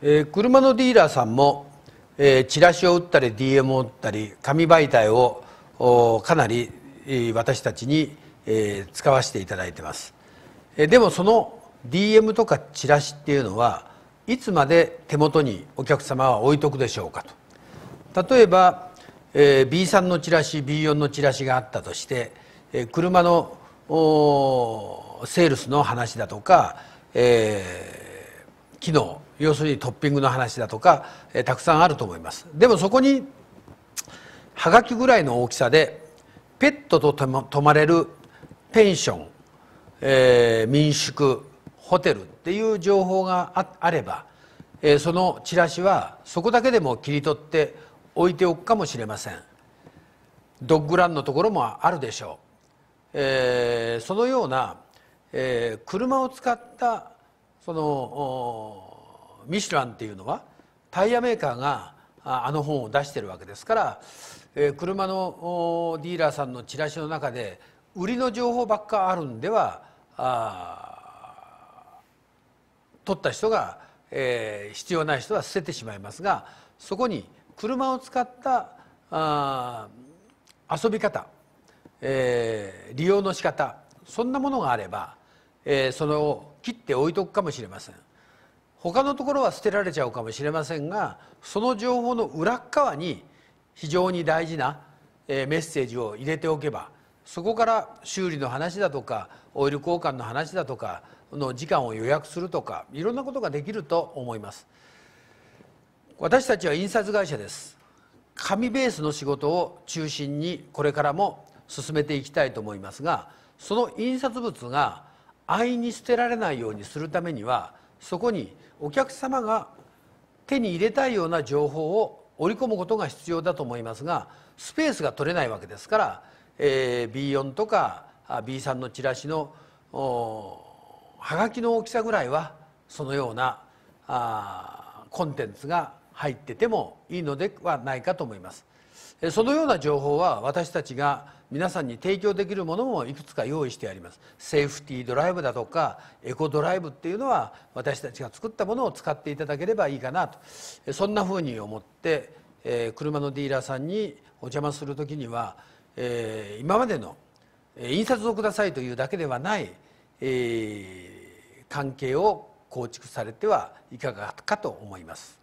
えー、車のディーラーさんも、えー、チラシを打ったり DM を打ったり紙媒体をかなり、えー、私たちに、えー、使わせていただいてます、えー、でもその DM とかチラシっていうのはいつまで手元にお客様は置いとくでしょうかと例えば、えー、B3 のチラシ B4 のチラシがあったとして、えー、車のセールスの話だとか、えー、機能要するにトッピングの話だとか、えー、たくさんあると思いますでもそこにはがきぐらいの大きさでペットと泊まれるペンション、えー、民宿ホテルっていう情報がああれば、えー、そのチラシはそこだけでも切り取って置いておくかもしれませんドッグランのところもあるでしょう、えー、そのような、えー、車を使ったそのミシュランっていうのはタイヤメーカーがあの本を出してるわけですから、えー、車のディーラーさんのチラシの中で売りの情報ばっかあるんではあ取った人が、えー、必要ない人は捨ててしまいますがそこに車を使ったあ遊び方、えー、利用の仕方そんなものがあれば、えー、それを切って置いとくかもしれません。他のところは捨てられちゃうかもしれませんがその情報の裏側に非常に大事なメッセージを入れておけばそこから修理の話だとかオイル交換の話だとかの時間を予約するとかいろんなことができると思います私たちは印刷会社です紙ベースの仕事を中心にこれからも進めていきたいと思いますがその印刷物が安易に捨てられないようにするためにはそこにお客様が手に入れたいような情報を織り込むことが必要だと思いますがスペースが取れないわけですから、えー、B4 とか B3 のチラシのはがきの大きさぐらいはそのようなあコンテンツが入っててもいいのではないかと思います。そのような情報は私たちが皆さんに提供できるものもいくつか用意してありますセーフティードライブだとかエコドライブっていうのは私たちが作ったものを使っていただければいいかなとそんなふうに思って、え車のディーラーさんにお邪魔する時には、え今までの印刷をくださいというだけではない、え関係を構築されてはいかがかと思います。